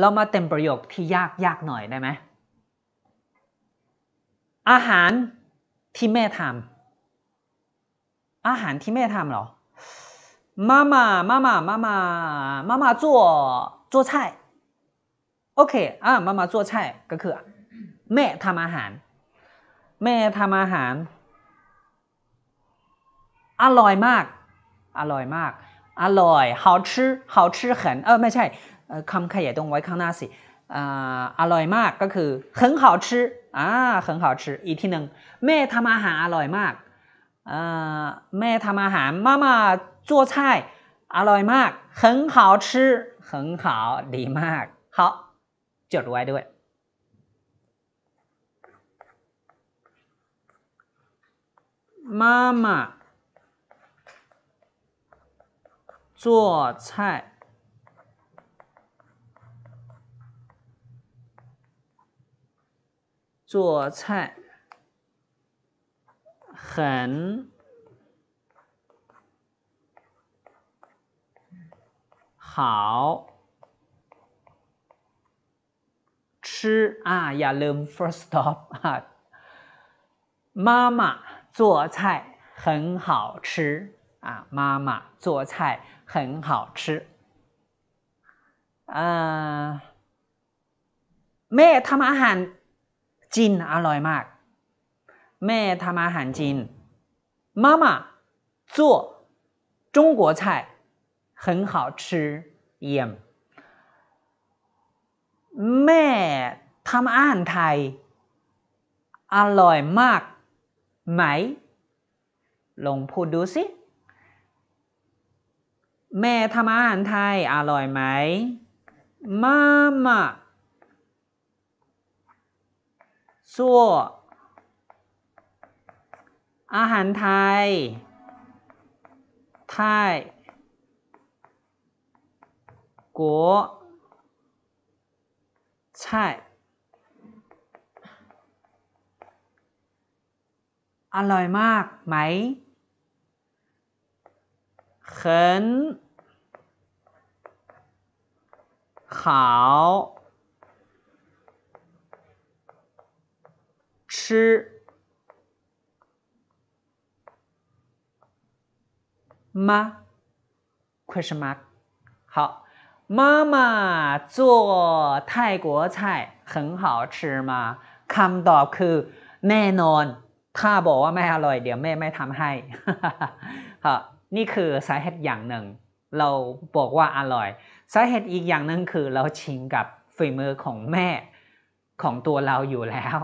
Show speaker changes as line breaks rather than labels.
เรามาเต็มประโยคที่ยากยากหน่อยได้ไหมอาหารที่แม่ทำอาหารที่แม่ทำเหรอมาม่ามาม่ามาม่ามาม่าจวจวไโอเคอ่ามาม่าจวไก็คือแม่ทำอาหาร แม่ทำอาหาร อร่อยมาก อร่อยมากอร่อย好吃好吃很เออไม่ใช่คำขยายตรงไว้ข้างหน้าสิอร่อยมากก็คือ很好吃อ่า很好吃อีกที่หนึ่งแม่ทำอาหารอร่อยมากแม่ทำอาหารมาม่าจัช่อร่อยมาก很好吃很好ดีมาก好จดไว้ด้วยมาม่า做菜，做菜很好吃啊！呀 l n e first stop 啊！妈妈做菜很好吃。啊，妈妈做菜很好吃。嗯，แม่他妈喊จีนอร่อยมาก，แม่他妈喊จีน，妈妈做中国菜很好吃。ยิม，แม่他们安泰อร่อยมากไหมลองพูดดูสิ。แม่ทำอาหารไทยอร่อยไหมมาม่าซัวอาหารไทย ไทยกัวใช่ อร่อยมากไหม很ขาวชม question mark 好，妈妈做泰国菜很好吃吗？คำตอบคือแน่นอน ถ้าบอกว่าไม่อร่อย เดี๋ยวแม่ไม่ทำให้ นี่คือ สาเหตุอย่างหนึ่ง เราบอกว่าอร่อยสาเหตุอีกอย่างหนึ่งคือเราชิงกับฝีมือของแม่ของตัวเราอยู่แล้ว